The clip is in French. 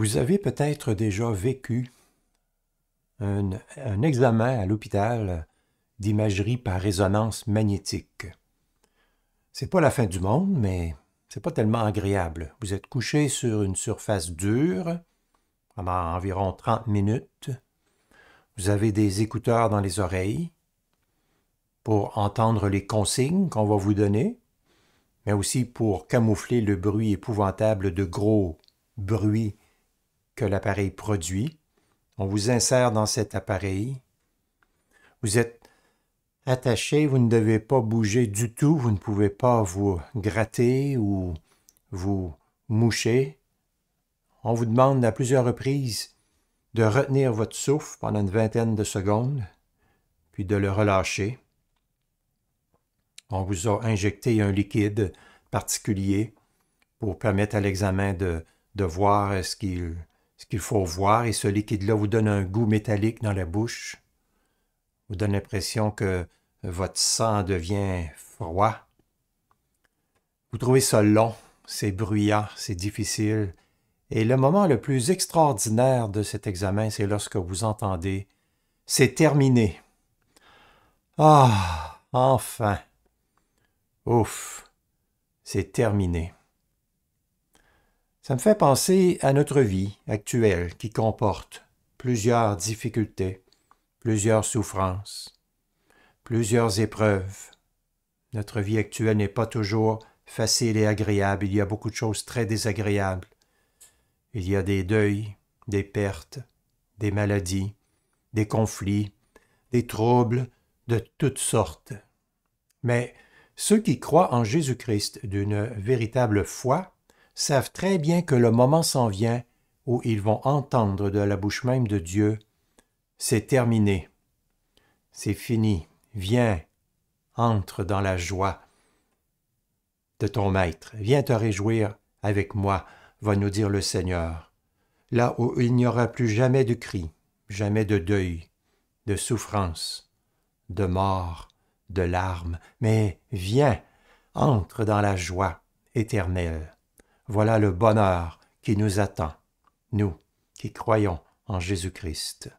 Vous avez peut-être déjà vécu un, examen à l'hôpital d'imagerie par résonance magnétique. C'est pas la fin du monde, mais c'est pas tellement agréable. Vous êtes couché sur une surface dure, pendant environ 30 minutes. Vous avez des écouteurs dans les oreilles pour entendre les consignes qu'on va vous donner, mais aussi pour camoufler le bruit épouvantable de gros bruits l'appareil produit. On vous insère dans cet appareil. Vous êtes attaché, vous ne devez pas bouger du tout, vous ne pouvez pas vous gratter ou vous moucher. On vous demande à plusieurs reprises de retenir votre souffle pendant une vingtaine de secondes, puis de le relâcher. On vous a injecté un liquide particulier pour permettre à l'examen de, de voir est-ce qu'il ce qu'il faut voir, et ce liquide-là vous donne un goût métallique dans la bouche, vous donne l'impression que votre sang devient froid. Vous trouvez ça long, c'est bruyant, c'est difficile. Et le moment le plus extraordinaire de cet examen, c'est lorsque vous entendez C'est terminé. Ah, enfin. Ouf, c'est terminé. Ça me fait penser à notre vie actuelle qui comporte plusieurs difficultés, plusieurs souffrances, plusieurs épreuves. Notre vie actuelle n'est pas toujours facile et agréable. Il y a beaucoup de choses très désagréables. Il y a des deuils, des pertes, des maladies, des conflits, des troubles de toutes sortes. Mais ceux qui croient en Jésus-Christ d'une véritable foi savent très bien que le moment s'en vient où ils vont entendre de la bouche même de Dieu, C'est terminé, c'est fini, viens, entre dans la joie de ton Maître, viens te réjouir avec moi, va nous dire le Seigneur, là où il n'y aura plus jamais de cri, jamais de deuil, de souffrance, de mort, de larmes, mais viens, entre dans la joie éternelle. Voilà le bonheur qui nous attend, nous qui croyons en Jésus-Christ.